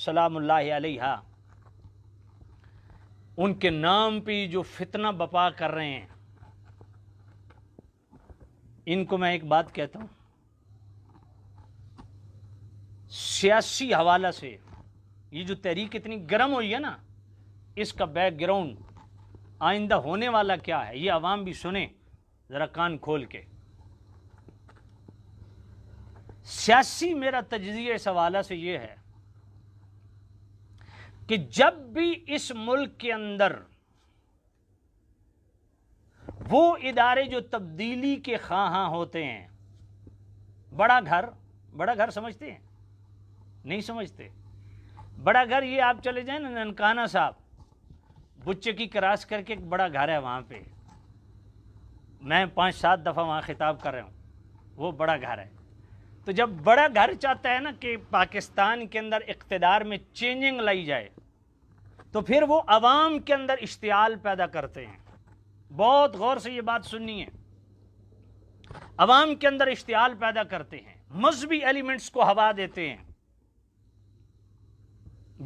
सलाम उनके नाम पे जो फितना बपा कर रहे हैं इनको मैं एक बात कहता हूं सियासी हवाला से ये जो तहरीक इतनी गर्म हुई है ना इसका बैकग्राउंड आइंदा होने वाला क्या है ये आवाम भी सुने ज़रा कान खोल के सियासी मेरा तजिए इस हवाला से ये है कि जब भी इस मुल्क के अंदर वो इदारे जो तब्दीली के खां होते हैं बड़ा घर बड़ा घर समझते हैं नहीं समझते बड़ा घर ये आप चले जाए ना ननकाना साहब बुच्चे की क्रास करके एक बड़ा घर है वहाँ पे मैं पाँच सात दफ़ा वहाँ खिताब कर रहा हूँ वो बड़ा घर है तो जब बड़ा घर चाहता है ना कि पाकिस्तान के अंदर इकतदार में चेंजिंग लाई जाए तो फिर वो अवाम के अंदर इश्तियाल पैदा करते हैं बहुत गौर से ये बात सुननी है अवाम के अंदर इश्तियाल पैदा करते हैं मजहबी एलिमेंट्स को हवा देते हैं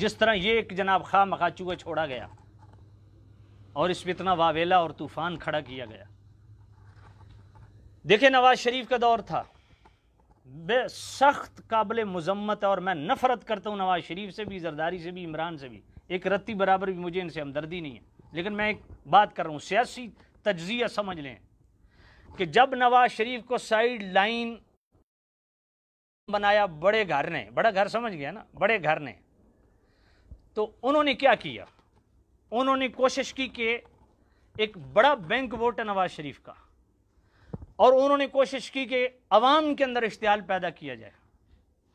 जिस तरह ये एक जनाब खा मखाचू को छोड़ा गया और इसमें इतना वावेला और तूफान खड़ा किया गया देखे नवाज शरीफ का दौर था सख्त काबिल मजम्मत और मैं नफरत करता हूँ नवाज शरीफ से भी जरदारी से भी इमरान से भी एक रत्ती बराबर भी मुझे इनसे हमदर्दी नहीं है लेकिन मैं एक बात कर रहा हूँ सियासी तजिया समझ लें कि जब नवाज शरीफ को साइड लाइन बनाया बड़े घर ने बड़ा घर समझ गया ना बड़े घर ने तो उन्होंने क्या किया उन्होंने कोशिश की कि एक बड़ा बैंक वोट है नवाज शरीफ का और उन्होंने कोशिश की कि अवाम के अंदर इश्तियाल पैदा किया जाए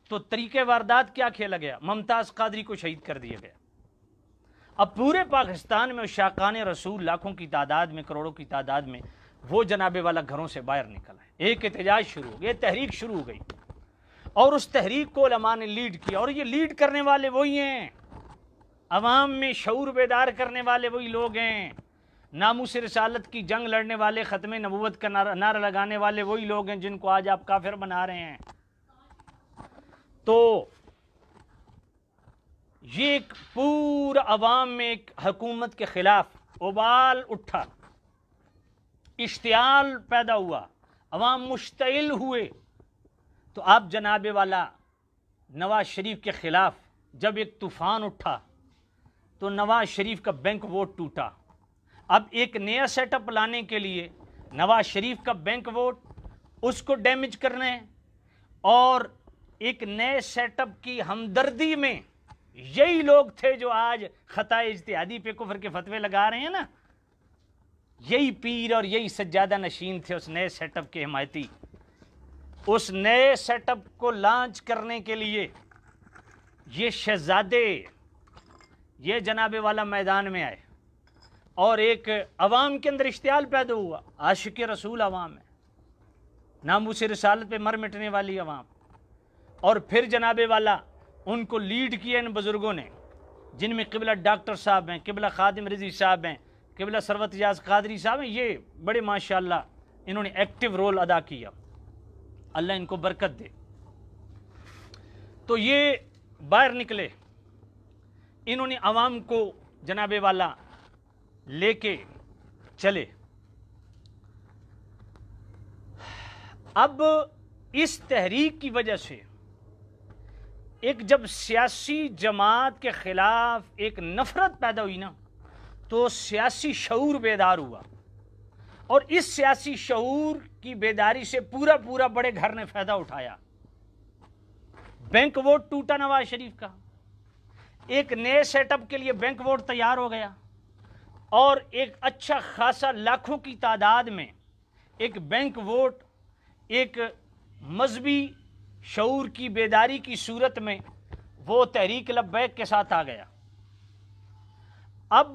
तो तरीके वारदात क्या खेला गया ममताज़ कादरी को शहीद कर दिया गया अब पूरे पाकिस्तान में शाकान रसूल लाखों की तादाद में करोड़ों की तादाद में वो जनाबे वाला घरों से बाहर निकल आए एक एहतजाज शुरू हो गया तहरीक शुरू हो गई और उस तहरीक को लमा ने लीड किया और ये लीड करने वाले वही हैं अवाम में शूर बेदार करने वाले वही लोग हैं नामूस रसालत की जंग लड़ने वाले ख़त्म नबूत का नारा, नारा लगाने वाले वही लोग हैं जिनको आज आप काफिर बना रहे हैं तो ये एक पूरा आवाम में एक हकूमत के ख़िलाफ़ उबाल उठा इश्तियाल पैदा हुआ अवाम मुश्तिल हुए तो आप जनाबे वाला नवाज शरीफ के ख़िलाफ़ जब एक तूफ़ान उठा तो नवाज शरीफ का बैंक वोट टूटा अब एक नया सेटअप लाने के लिए नवाज शरीफ का बैंक वोट उसको डैमेज करना है और एक नए सेटअप की हमदर्दी में यही लोग थे जो आज खता इज्तिहादी पे कुफर के फतवे लगा रहे हैं ना यही पीर और यही सज्जादा नशीन थे उस नए सेटअप के हिमायती उस नए सेटअप को लॉन्च करने के लिए ये शहजादे ये जनाबे वाला मैदान में आए और एक अवाम के अंदर इश्तियाल पैदा हुआ आशिक रसूल अवाम है नामूस रसालत पे मर मिटने वाली अवाम और फिर जनाबे वाला उनको लीड किया इन बुज़ुर्गों ने जिनमें किबला डॉक्टर साहब हैं किबला खादिम रजी साहब हैं किबला सरवत याज कादरी साहब हैं ये बड़े माशा इन्होंने एक्टिव रोल अदा किया अल्लाह इनको बरकत दे तो ये बाहर निकले इन्होंने आवाम को जनाबे वाला लेके चले अब इस तहरीक की वजह से एक जब सियासी जमात के ख़िलाफ़ एक नफ़रत पैदा हुई ना तो सियासी शूर बेदार हुआ और इस सियासी शूर की बेदारी से पूरा पूरा बड़े घर ने फ़ायदा उठाया बैंक वोट टूटा नवाज शरीफ का एक नए सेटअप के लिए बैंक वोट तैयार हो गया और एक अच्छा खासा लाखों की तादाद में एक बैंक वोट एक मजहबी शूर की बेदारी की सूरत में वो तहरीक लब्बैक के साथ आ गया अब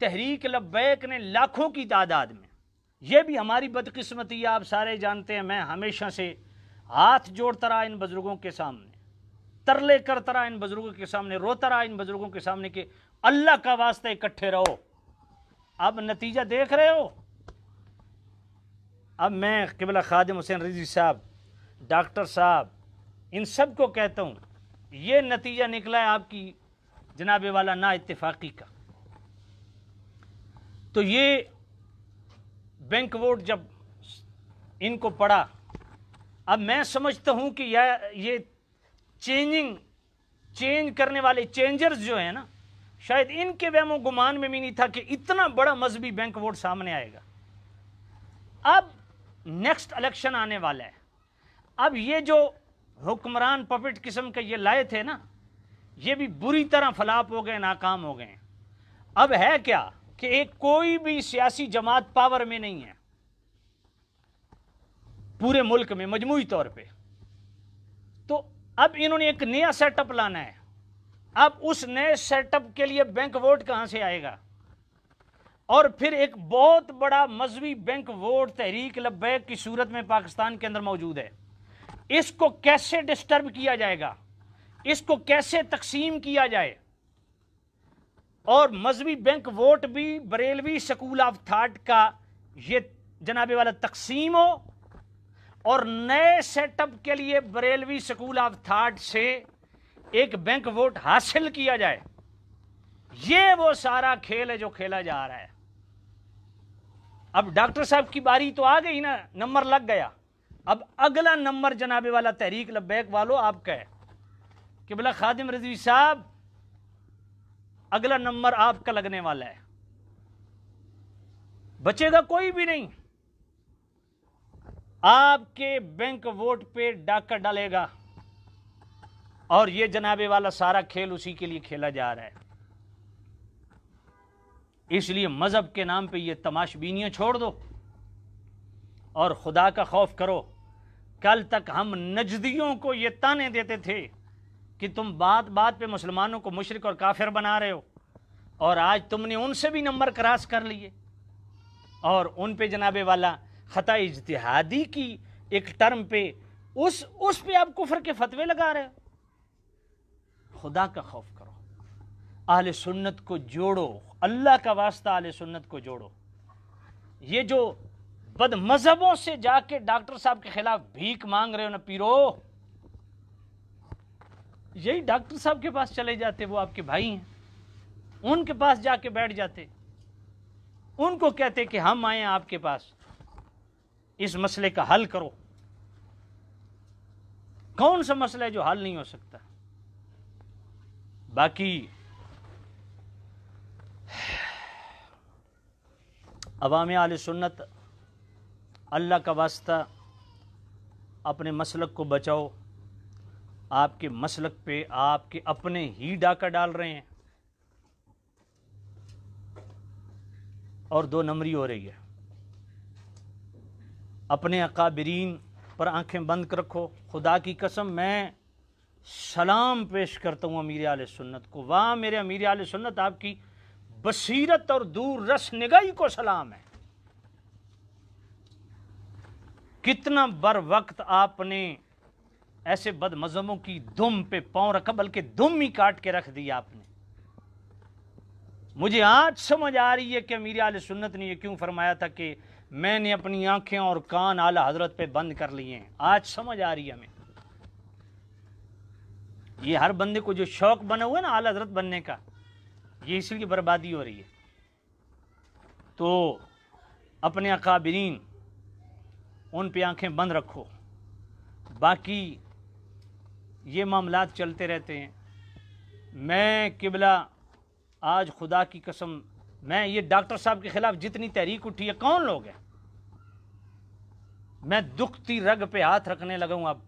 तहरीक लब्बैक ने लाखों की तादाद में यह भी हमारी बदकिस्मती आप सारे जानते हैं मैं हमेशा से हाथ जोड़ता रहा इन बुज़ुर्गों के सामने तरले करता रहा इन बुज़ुर्गों के सामने रोता रहा इन बुज़ुर्गों के सामने कि अल्लाह का वास्ता इकट्ठे रहो अब नतीजा देख रहे हो अब मैं किबला खादिम हुसैन रिजी साहब डॉक्टर साहब इन सब को कहता हूँ ये नतीजा निकला है आपकी जनाबे वाला ना इतफाक़ी का तो ये बैंक वोट जब इनको पढ़ा अब मैं समझता हूँ कि यह ये चेंजिंग चेंज करने वाले चेंजर्स जो है ना शायद इनके वहमो गुमान में भी नहीं था कि इतना बड़ा मजहबी बैंक वोट सामने आएगा अब नेक्स्ट इलेक्शन आने वाला है अब ये जो हुक्मरान पपेट किस्म के ये लाए थे ना ये भी बुरी तरह फलाप हो गए नाकाम हो गए अब है क्या कि एक कोई भी सियासी जमात पावर में नहीं है पूरे मुल्क में मजमू तौर पे तो अब इन्होंने एक नया सेटअप लाना है अब उस नए सेटअप के लिए बैंक वोट कहां से आएगा और फिर एक बहुत बड़ा मजहबी बैंक वोट तहरीक लब्बैक की सूरत में पाकिस्तान के अंदर मौजूद है इसको कैसे डिस्टर्ब किया जाएगा इसको कैसे तकसीम किया जाए और मजहबी बैंक वोट भी बरेलवी स्कूल ऑफ थाट का ये जनाबे वाला तकसीम हो और नए सेटअप के लिए बरेलवी स्कूल ऑफ थाट से एक बैंक वोट हासिल किया जाए ये वो सारा खेल है जो खेला जा रहा है अब डॉक्टर साहब की बारी तो आ गई ना नंबर लग गया अब अगला नंबर जनाबे वाला तहरीक लबैक वालों आपका है कि बोला खादिम रजवी साहब अगला नंबर आपका लगने वाला है बचेगा कोई भी नहीं आपके बैंक वोट पे डाका डालेगा और ये जनाबे वाला सारा खेल उसी के लिए खेला जा रहा है इसलिए मज़हब के नाम पे ये तमाशबीनियां छोड़ दो और खुदा का खौफ करो कल तक हम नजदियों को ये ताने देते थे कि तुम बात बात पे मुसलमानों को मुशरक और काफिर बना रहे हो और आज तुमने उनसे भी नंबर क्रॉस कर लिए और उन पे जनाबे वाला ख़ता इजतहादी की एक टर्म पे उस उस पे आप कुफर के फतवे लगा रहे हो खुदा का खौफ करो आल सुन्नत को जोड़ो अल्लाह का वास्ता आल सुन्नत को जोड़ो ये जो बद मजहबों से जाके डॉक्टर साहब के खिलाफ भीख मांग रहे हो ना पीरो यही डॉक्टर साहब के पास चले जाते वो आपके भाई हैं उनके पास जाके बैठ जाते उनको कहते कि हम आए आपके पास इस मसले का हल करो कौन सा मसला है जो हल नहीं हो सकता बाकी अवाम आल सुन्नत अल्लाह का वास्ता अपने मसलक को बचाओ आपके मसलक पे आपके अपने ही डाका डाल रहे हैं और दो नंबरी हो रही है अपने अकाबरीन पर आंखें बंद कर रखो खुदा की कसम मैं सलाम पेश करता हूँ अमीर आल सुन्नत को वाह मेरे अमीर आल सुन्नत आपकी बसीरत और दूर रस निगाही को सलाम है कितना बर वक्त आपने ऐसे बदमजमों की दुम पे पांव रखा बल्कि दुम ही काट के रख दिया आपने मुझे आज समझ आ रही है कि मीर आल सुन्नत ने यह क्यों फरमाया था कि मैंने अपनी आंखें और कान आला हजरत पे बंद कर लिए हैं आज समझ आ रही है हमें ये हर बंदे को जो शौक बना हुआ है ना आला हजरत बनने का ये इसलिए बर्बादी हो रही है तो अपने अकाबरीन उन पे आंखें बंद रखो बाकी ये मामला चलते रहते हैं मैं किबला आज खुदा की कसम मैं ये डॉक्टर साहब के ख़िलाफ़ जितनी तहरीक उठी है कौन लोग हैं मैं दुखती रग पे हाथ रखने लगा हूँ अब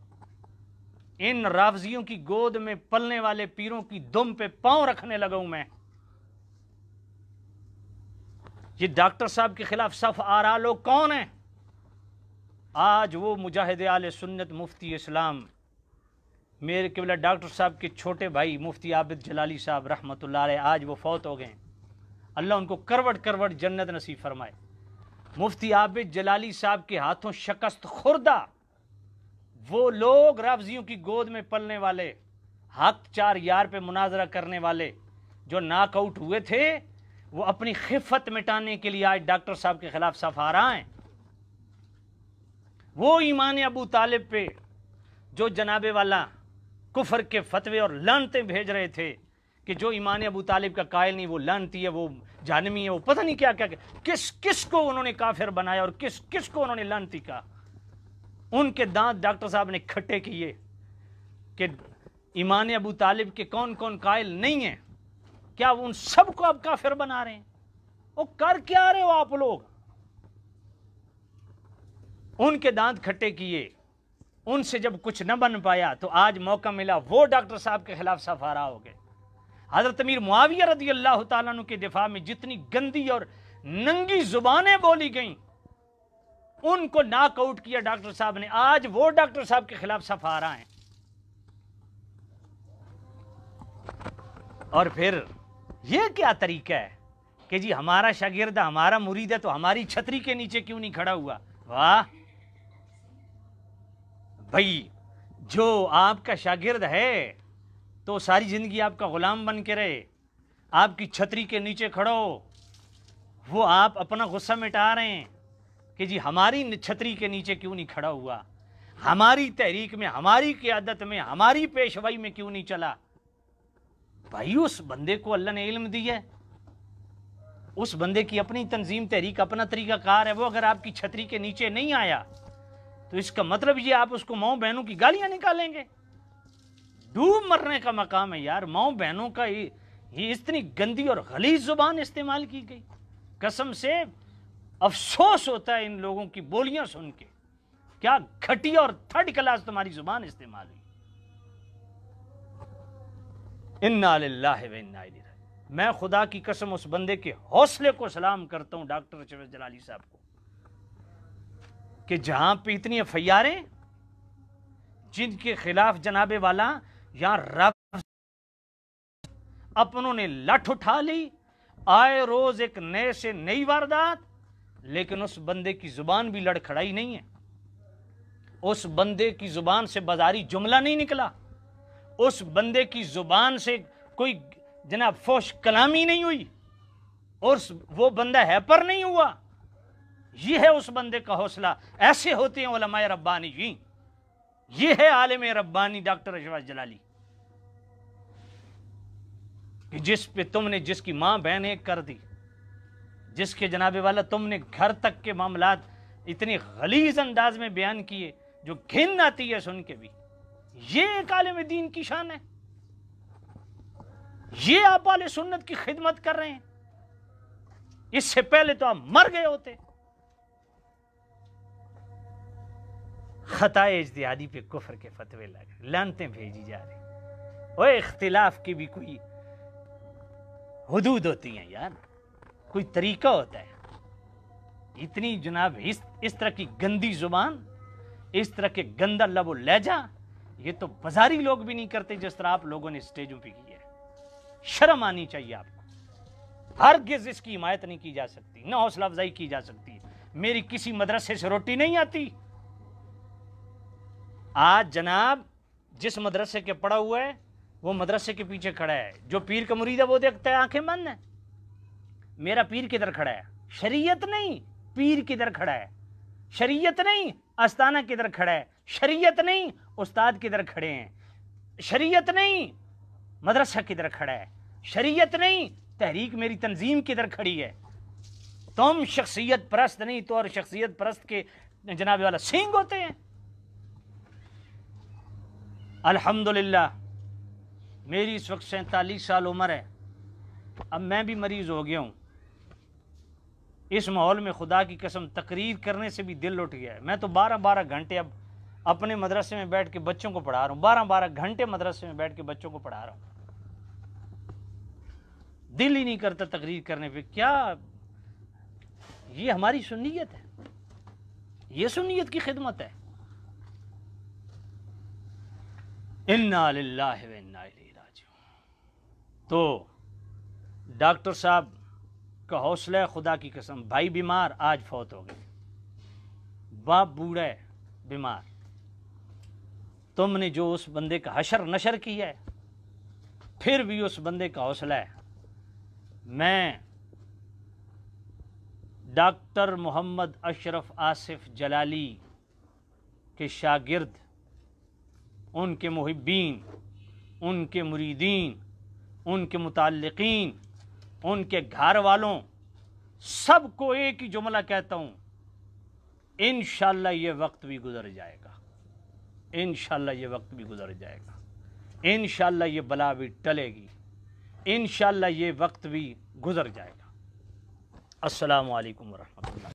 इन राफजियों की गोद में पलने वाले पीरों की दुम पे पांव रखने लगा हूं मैं ये डॉक्टर साहब के खिलाफ सफ आ रहा लोग कौन हैं आज वो मुजाहिद आल सुन्नत मुफ्ती इस्लाम मेरे केवल डॉक्टर साहब के छोटे भाई मुफ्ती आबिद जलाली साहब रहमत आज वो फौत हो गए अल्लाह उनको करवट करवट जन्नत नसीब फरमाए मुफ्ती आबिद जलाली साहब के हाथों शकस्त खुर्दा वो लोग रावजियों की गोद में पलने वाले हक चार यार पे मुनाजरा करने वाले जो नाकआउट हुए थे वो अपनी खिफत मिटाने के लिए आज डॉक्टर साहब के ख़िलाफ़ सफारा हैं वो ईमान अबू तालिब पे जो जनाबे वाला कुफर के फतवे और लानते भेज रहे थे कि जो ईमान अबू तालिब का कायल नहीं वो लानती है वो जानमी है वो पता नहीं क्या क्या, क्या। किस किस को उन्होंने काफिर बनाया और किस किस को उन्होंने लानती कहा उनके दांत डॉक्टर साहब ने खट्टे किए कि ईमान अबू तालिब के कौन कौन कायल नहीं है क्या उन सबको आप काफिर बना रहे हैं वो कर क्या रहे हो आप लोग उनके दांत खट्टे किए उनसे जब कुछ न बन पाया तो आज मौका मिला वो डॉक्टर साहब के खिलाफ सफारा हो गए हज़रत अमीर मुआविया रदी अल्लाह तु के दिफा में जितनी गंदी और नंगी जुबानें बोली गईं उनको नाकआउट किया डॉक्टर साहब ने आज वो डॉक्टर साहब के खिलाफ सफारा हैं और फिर यह क्या तरीका है कि जी हमारा शागिर्द हमारा मुरीद है तो हमारी छतरी के नीचे क्यों नहीं खड़ा हुआ वाह भाई जो आपका शागिर्द है तो सारी ज़िंदगी आपका ग़ुलाम बन के रहे आपकी छतरी के नीचे खड़ो वो आप अपना गुस्सा मिटा रहे हैं कि जी हमारी छतरी के नीचे क्यों नहीं खड़ा हुआ हमारी तहरीक में हमारी क्यादत में हमारी पेशवाई में क्यों नहीं चला भाई उस बंदे को अल्लाह ने इल्म दिया है उस बंदे की अपनी तंजीम तहरीक अपना तरीका कार है वो अगर आपकी छतरी के नीचे नहीं आया तो इसका मतलब ये आप उसको माओ बहनों की गालियां निकालेंगे डूब मरने का मकाम है यार माओ बहनों का ये, ये इतनी गंदी और गलीज जुबान इस्तेमाल की गई कसम से अफसोस होता है इन लोगों की बोलियां सुन के क्या घटिया और थर्ड क्लास तुम्हारी जुबान इस्तेमाल हुई इन्ना इन्ना मैं खुदा की कसम उस बंदे के हौसले को सलाम करता हूं डॉक्टर जलाली साहब को कि जहां पे इतनी एफ आई जिनके खिलाफ जनाबे वाला यहां रब अपनों ने लठ उठा ली आए रोज एक नए से नई वारदात लेकिन उस बंदे की जुबान भी लड़खड़ाई नहीं है उस बंदे की जुबान से बाजारी जुमला नहीं निकला उस बंदे की जुबान से कोई जनाब फोश कलामी नहीं हुई और वो बंदा हैपर नहीं हुआ ये है उस बंदे का हौसला ऐसे होते हैं ओलमाए रब्बानी जी ये है आलम रब्बानी डॉक्टर अशवाज जलाली कि जिस पे तुमने जिसकी मां बहने कर दी जिसके जनाबे वाला तुमने घर तक के मामला इतने गलीज अंदाज में बयान किए जो घिन आती है सुन के भी ये एक आलम दीन की शान है ये आप वाले सुन्नत की खिदमत कर रहे हैं इससे पहले तो आप मर गए होते ख़ता इजतहादी पे कुफर के फतवे लग लानते भेजी जा रही ओए इख्तिलाफ की भी कोई हदूद होती है यार कोई तरीका होता है इतनी जनाब इस इस तरह की गंदी जुबान इस तरह के गंदा लबो लहजा ये तो बाजारी लोग भी नहीं करते जिस तरह आप लोगों ने स्टेजों पे की है शर्म आनी चाहिए आपको हर गिज इसकी हिमायत नहीं की जा सकती ना हौसला अफजाई की जा सकती मेरी किसी मदरसे से रोटी नहीं आती आज जनाब जिस मदरसे के पड़ा हुआ है वो मदरसे के पीछे खड़ा है जो पीर का मुरीद है वो देखता है आंखें बंद है मेरा पीर किधर खड़ा है शरीयत नहीं पीर किधर खड़ा है शरीयत नहीं अस्ताना किधर खड़ा है शरीयत नहीं उस्ताद किधर खड़े हैं शरीयत नहीं मदरसा किधर खड़ा है शरीयत नहीं तहरीक मेरी तंजीम किधर खड़ी है तुम शख्सियत परस्त नहीं तो और शख्सियत परस्त के जनाब वाला सिंह होते हैं अल्हम्दुलिल्लाह मेरी इस वक्त सैंतालीस साल उम्र है अब मैं भी मरीज़ हो गया हूँ इस माहौल में खुदा की कसम तकरीर करने से भी दिल उठ गया है मैं तो बारह बारह घंटे अब अपने मदरसे में बैठ के बच्चों को पढ़ा रहा हूँ बारह बारह घंटे मदरसे में बैठ के बच्चों को पढ़ा रहा हूँ दिल ही नहीं करता तकरीर करने पर क्या ये हमारी सुनीयत है ये सुनीयत की खिदमत है इन्ना तो डॉक्टर साहब का हौसला खुदा की कसम भाई बीमार आज फौत हो गए बाप बूढ़े बीमार तुमने जो उस बंदे का हशर नशर किया है फिर भी उस बंदे का हौसला है मैं डॉक्टर मोहम्मद अशरफ आसिफ जलाली के शागिर्द उनके महब्बीन उनके मुरीदीन उनके मुतलकिन उनके घर वालों सबको एक ही जुमला कहता हूँ इन ये वक्त भी गुजर जाएगा इन ये वक्त भी गुजर जाएगा इन ये बला भी टलेगी इन ये वक्त भी गुजर जाएगा असलकम वरहमल